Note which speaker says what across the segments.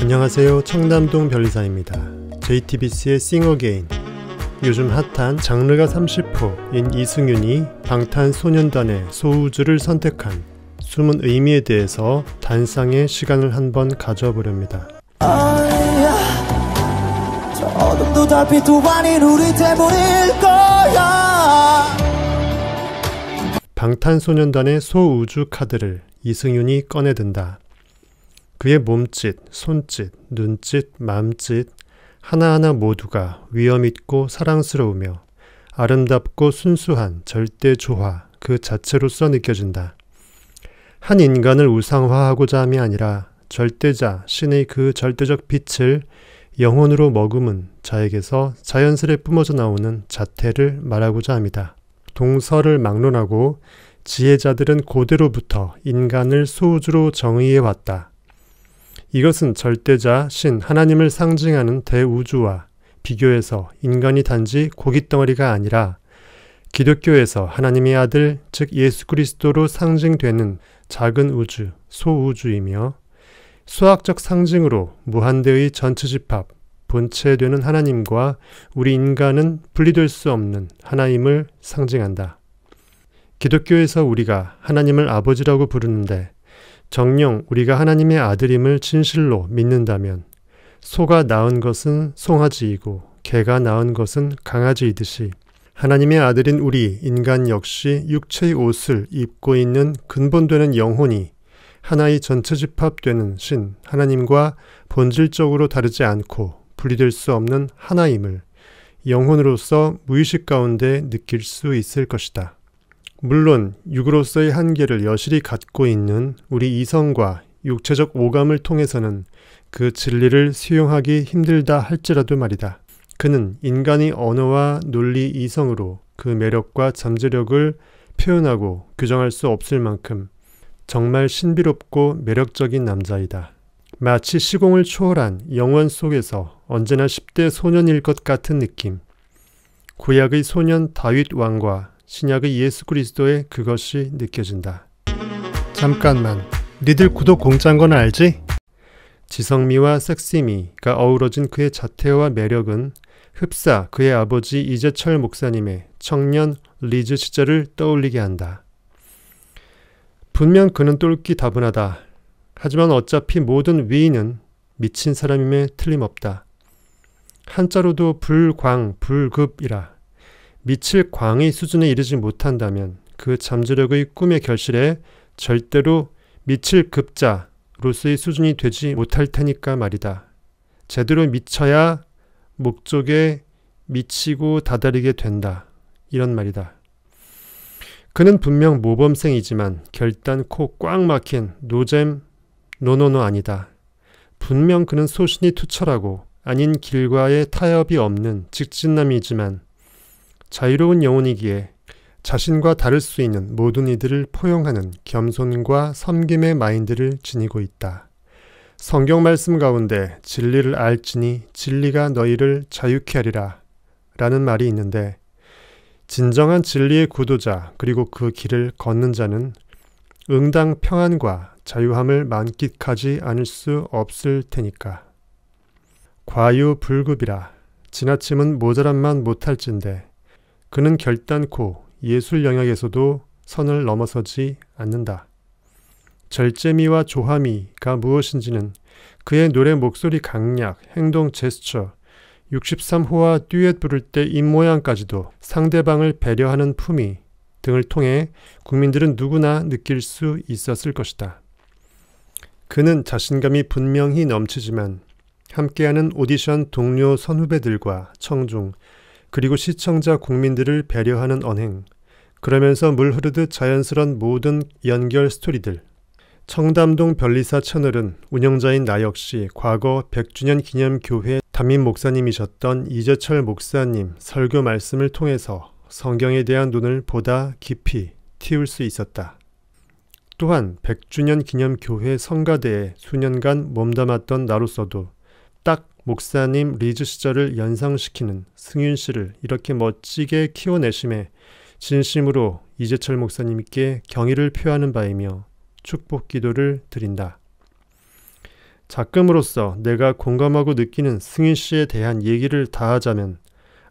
Speaker 1: 안녕하세요 청담동 변리사입니다 JTBC의 싱어게인 요즘 핫한 장르가 30%인 이승윤이 방탄소년단의 소우주를 선택한 숨은 의미에 대해서 단상의 시간을 한번 가져보렵니다 방탄소년단의 소우주 카드를 이승윤이 꺼내든다 그의 몸짓, 손짓, 눈짓, 맘짓 하나하나 모두가 위엄 있고 사랑스러우며 아름답고 순수한 절대 조화 그 자체로서 느껴진다. 한 인간을 우상화하고자 함이 아니라 절대자 신의 그 절대적 빛을 영혼으로 머금은 자에게서 자연스레 뿜어져 나오는 자태를 말하고자 합니다. 동서를 막론하고 지혜자들은 고대로부터 인간을 소우주로 정의해왔다. 이것은 절대자 신 하나님을 상징하는 대우주와 비교해서 인간이 단지 고깃덩어리가 아니라 기독교에서 하나님의 아들 즉 예수 그리스도로 상징되는 작은 우주 소우주이며 수학적 상징으로 무한대의 전체집합 본체되는 하나님과 우리 인간은 분리될 수 없는 하나님을 상징한다. 기독교에서 우리가 하나님을 아버지라고 부르는데 정녕 우리가 하나님의 아들임을 진실로 믿는다면 소가 낳은 것은 송아지이고 개가 낳은 것은 강아지이듯이 하나님의 아들인 우리 인간 역시 육체의 옷을 입고 있는 근본되는 영혼이 하나의 전체 집합되는 신 하나님과 본질적으로 다르지 않고 분리될 수 없는 하나임을 영혼으로서 무의식 가운데 느낄 수 있을 것이다. 물론 육으로서의 한계를 여실히 갖고 있는 우리 이성과 육체적 오감을 통해서는 그 진리를 수용하기 힘들다 할지라도 말이다. 그는 인간이 언어와 논리 이성으로 그 매력과 잠재력을 표현하고 규정할 수 없을 만큼 정말 신비롭고 매력적인 남자이다. 마치 시공을 초월한 영원 속에서 언제나 10대 소년일 것 같은 느낌. 구약의 소년 다윗 왕과 신약의 예수 그리스도의 그것이 느껴진다. 잠깐만, 니들 구독 공짜인 건 알지? 지성미와 섹시미가 어우러진 그의 자태와 매력은 흡사 그의 아버지 이재철 목사님의 청년 리즈 시절을 떠올리게 한다. 분명 그는 똘끼 다분하다. 하지만 어차피 모든 위인은 미친 사람임에 틀림없다. 한자로도 불광, 불급이라. 미칠 광의 수준에 이르지 못한다면 그 잠재력의 꿈의 결실에 절대로 미칠 급자로서의 수준이 되지 못할 테니까 말이다. 제대로 미쳐야 목적에 미치고 다다르게 된다. 이런 말이다. 그는 분명 모범생이지만 결단 코 꽉 막힌 노잼 노노노 아니다. 분명 그는 소신이 투철하고 아닌 길과의 타협이 없는 직진남이지만 자유로운 영혼이기에 자신과 다를 수 있는 모든 이들을 포용하는 겸손과 섬김의 마인드를 지니고 있다. 성경 말씀 가운데 진리를 알지니 진리가 너희를 자유케 하리라 라는 말이 있는데 진정한 진리의 구도자 그리고 그 길을 걷는 자는 응당 평안과 자유함을 만끽하지 않을 수 없을 테니까. 과유불급이라 지나침은 모자란만 못할진데 그는 결단코 예술 영역에서도 선을 넘어서지 않는다. 절제미와 조화미가 무엇인지는 그의 노래 목소리 강약, 행동 제스처, 63호와 듀엣 부를 때 입모양까지도 상대방을 배려하는 품위 등을 통해 국민들은 누구나 느낄 수 있었을 것이다. 그는 자신감이 분명히 넘치지만 함께하는 오디션 동료 선후배들과 청중, 그리고 시청자 국민들을 배려하는 언행, 그러면서 물 흐르듯 자연스런 모든 연결 스토리들. 청담동 변리사 채널은 운영자인 나 역시 과거 100주년 기념 교회 담임 목사님이셨던 이재철 목사님 설교 말씀을 통해서 성경에 대한 눈을 보다 깊이 틔울 수 있었다. 또한 100주년 기념 교회 성가대에 수년간 몸담았던 나로서도 딱 목사님 리즈 시절을 연상시키는 승윤 씨를 이렇게 멋지게 키워내심에 진심으로 이재철 목사님께 경의를 표하는 바이며 축복 기도를 드린다. 작금으로서 내가 공감하고 느끼는 승윤 씨에 대한 얘기를 다 하자면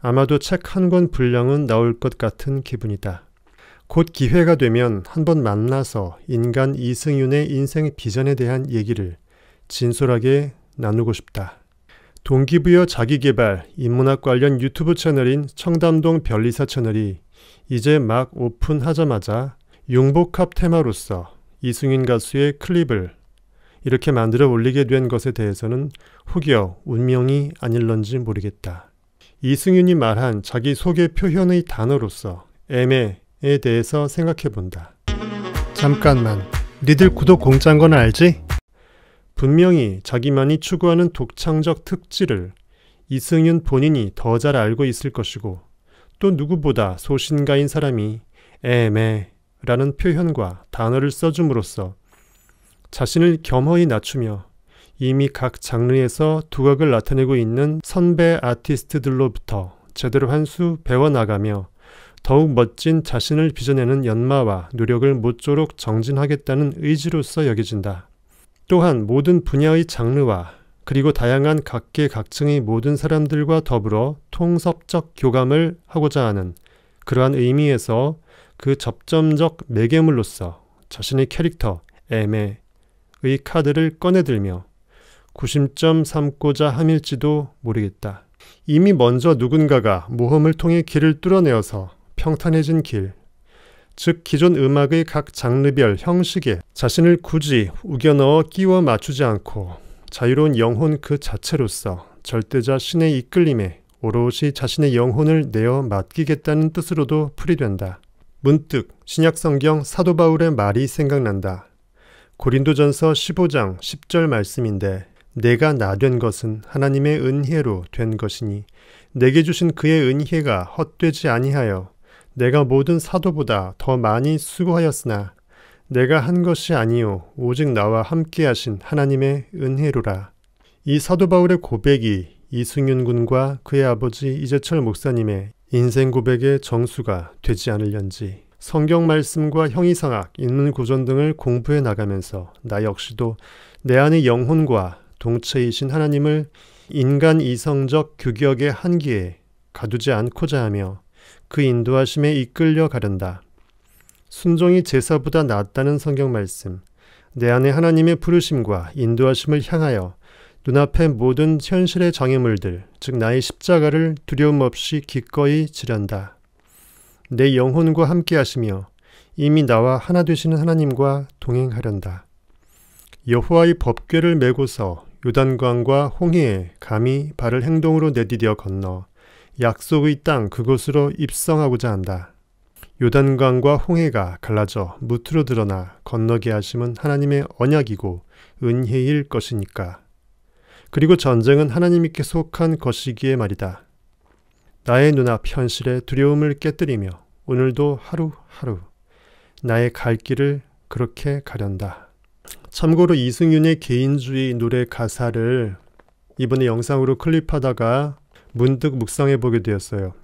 Speaker 1: 아마도 책 한 권 분량은 나올 것 같은 기분이다. 곧 기회가 되면 한번 만나서 인간 이승윤의 인생 비전에 대한 얘기를 진솔하게 나누고 싶다. 동기부여 자기개발, 인문학 관련 유튜브 채널인 청담동 별리사 채널이 이제 막 오픈하자마자 융복합 테마로서 이승윤 가수의 클립을 이렇게 만들어 올리게 된 것에 대해서는 혹여 운명이 아닐런지 모르겠다. 이승윤이 말한 자기 소개 표현의 단어로서 애매에 대해서 생각해 본다. 잠깐만, 니들 구독 공짜인 건 알지? 분명히 자기만이 추구하는 독창적 특질을 이승윤 본인이 더 잘 알고 있을 것이고 또 누구보다 소신가인 사람이 애매라는 표현과 단어를 써줌으로써 자신을 겸허히 낮추며 이미 각 장르에서 두각을 나타내고 있는 선배 아티스트들로부터 제대로 한 수 배워나가며 더욱 멋진 자신을 빚어내는 연마와 노력을 모쪼록 정진하겠다는 의지로서 여겨진다. 또한 모든 분야의 장르와 그리고 다양한 각계각층의 모든 사람들과 더불어 통섭적 교감을 하고자 하는 그러한 의미에서 그 접점적 매개물로서 자신의 캐릭터 M의 카드를 꺼내들며 구심점 삼고자 함일지도 모르겠다. 이미 먼저 누군가가 모험을 통해 길을 뚫어내어서 평탄해진 길, 즉 기존 음악의 각 장르별 형식에 자신을 굳이 우겨넣어 끼워 맞추지 않고 자유로운 영혼 그 자체로서 절대자 신의 이끌림에 오롯이 자신의 영혼을 내어 맡기겠다는 뜻으로도 풀이된다. 문득 신약성경 사도 바울의 말이 생각난다. 고린도전서 15장 10절 말씀인데 내가 나 된 것은 하나님의 은혜로 된 것이니 내게 주신 그의 은혜가 헛되지 아니하여 내가 모든 사도보다 더 많이 수고하였으나 내가 한 것이 아니요 오직 나와 함께 하신 하나님의 은혜로라. 이 사도 바울의 고백이 이승윤 군과 그의 아버지 이재철 목사님의 인생 고백의 정수가 되지 않을련지 성경 말씀과 형이상학, 인문구전 등을 공부해 나가면서 나 역시도 내 안의 영혼과 동체이신 하나님을 인간 이성적 규격의 한계에 가두지 않고자 하며 그 인도하심에 이끌려 가른다. 순종이 제사보다 낫다는 성경 말씀, 내 안에 하나님의 부르심과 인도하심을 향하여 눈앞의 모든 현실의 장애물들, 즉 나의 십자가를 두려움 없이 기꺼이 지련다. 내 영혼과 함께 하시며 이미 나와 하나 되시는 하나님과 동행하련다. 여호와의 법궤를 메고서 요단강과 홍해에 감히 발을 행동으로 내디뎌 건너 약속의 땅 그곳으로 입성하고자 한다. 요단강과 홍해가 갈라져 무트로 드러나 건너게 하심은 하나님의 언약이고 은혜일 것이니까. 그리고 전쟁은 하나님께 속한 것이기에 말이다. 나의 눈앞 현실의 두려움을 깨뜨리며 오늘도 하루하루 나의 갈 길을 그렇게 가련다. 참고로 이승윤의 개인주의 노래 가사를 이번에 영상으로 클립하다가 문득 묵상해 보게 되었어요.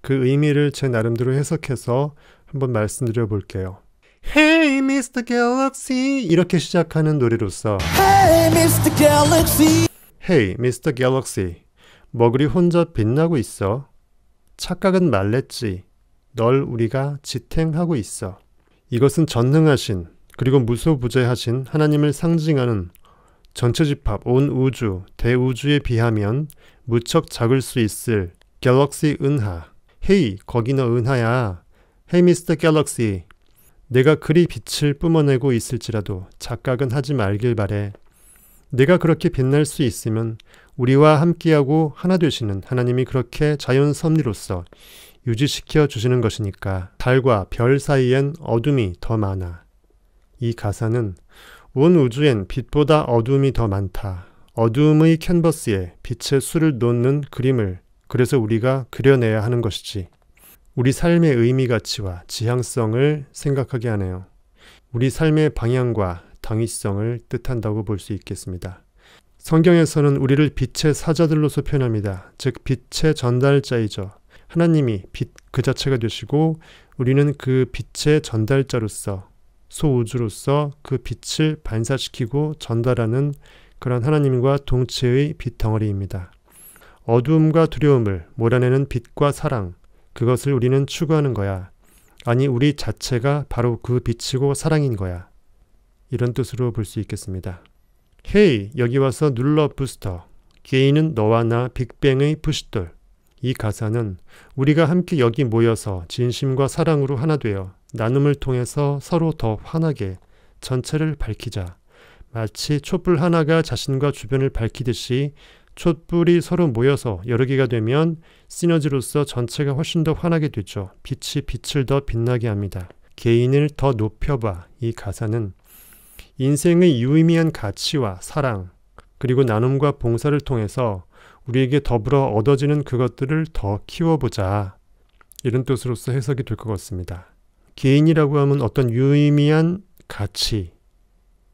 Speaker 1: 그 의미를 제 나름대로 해석해서 한번 말씀드려 볼게요. Hey Mr. Galaxy 이렇게 시작하는 노래로서 Hey Mr. Galaxy Hey Mr. Galaxy 뭐 그리 혼자 빛나고 있어 착각은 말랬지 널 우리가 지탱하고 있어 이것은 전능하신 그리고 무소부재하신 하나님을 상징하는 전체 집합 온 우주 대우주에 비하면 무척 작을 수 있을 갤럭시 은하 헤이, 거기너 은하야. 헤이 미스터 갤럭시. 내가 그리 빛을 뿜어내고 있을지라도 착각은 하지 말길 바래. 내가 그렇게 빛날 수 있으면 우리와 함께하고 하나 되시는 하나님이 그렇게 자연 섭리로서 유지시켜 주시는 것이니까 달과 별 사이엔 어둠이 더 많아. 이 가사는 온 우주엔 빛보다 어둠이 더 많다. 어둠의 캔버스에 빛의 수를 놓는 그림을 그래서 우리가 그려내야 하는 것이지. 우리 삶의 의미 가치와 지향성을 생각하게 하네요. 우리 삶의 방향과 당위성을 뜻한다고 볼 수 있겠습니다. 성경에서는 우리를 빛의 사자들로서 표현합니다. 즉 빛의 전달자이죠. 하나님이 빛 그 자체가 되시고 우리는 그 빛의 전달자로서 소우주로서 그 빛을 반사시키고 전달하는 그런 하나님과 동체의 빛덩어리입니다. 어두움과 두려움을 몰아내는 빛과 사랑, 그것을 우리는 추구하는 거야. 아니, 우리 자체가 바로 그 빛이고 사랑인 거야. 이런 뜻으로 볼 수 있겠습니다. 헤이, 여기 와서 눌러 부스터. 개인은 너와 나 빅뱅의 푸시돌. 이 가사는 우리가 함께 여기 모여서 진심과 사랑으로 하나 되어 나눔을 통해서 서로 더 환하게 전체를 밝히자. 마치 촛불 하나가 자신과 주변을 밝히듯이 촛불이 서로 모여서 여러 개가 되면 시너지로서 전체가 훨씬 더 환하게 되죠. 빛이 빛을 더 빛나게 합니다. 개인을 더 높여봐. 이 가사는 인생의 유의미한 가치와 사랑, 그리고 나눔과 봉사를 통해서 우리에게 더불어 얻어지는 그것들을 더 키워보자. 이런 뜻으로서 해석이 될 것 같습니다. 개인이라고 하면 어떤 유의미한 가치,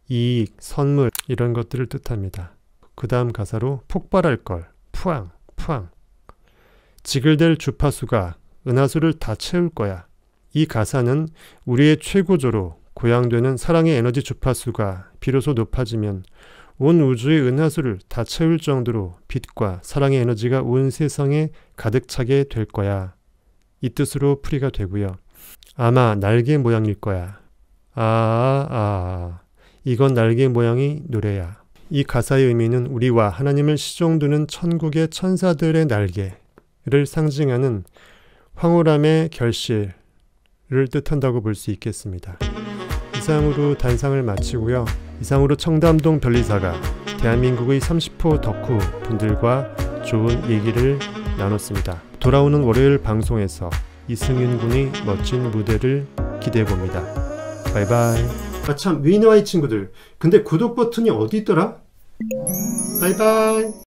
Speaker 1: 이익, 선물, 이런 것들을 뜻합니다. 그 다음 가사로 폭발할 걸, 푸앙, 푸앙. 지글댈 주파수가 은하수를 다 채울 거야. 이 가사는 우리의 최고조로 고양되는 사랑의 에너지 주파수가 비로소 높아지면 온 우주의 은하수를 다 채울 정도로 빛과 사랑의 에너지가 온 세상에 가득 차게 될 거야. 이 뜻으로 풀이가 되고요. 아마 날개 모양일 거야. 아, 아, 아. 이건 날개 모양이 노래야. 이 가사의 의미는 우리와 하나님을 시종두는 천국의 천사들의 날개를 상징하는 황홀함의 결실을 뜻한다고 볼 수 있겠습니다. 이상으로 단상을 마치고요. 이상으로 청담동 별리사가 대한민국의 30호 덕후 분들과 좋은 얘기를 나눴습니다. 돌아오는 월요일 방송에서 이승윤 군이 멋진 무대를 기대해 봅니다. 바이바이. 아참 위너와이 친구들. 근데 구독 버튼이 어디 있더라? 拜拜。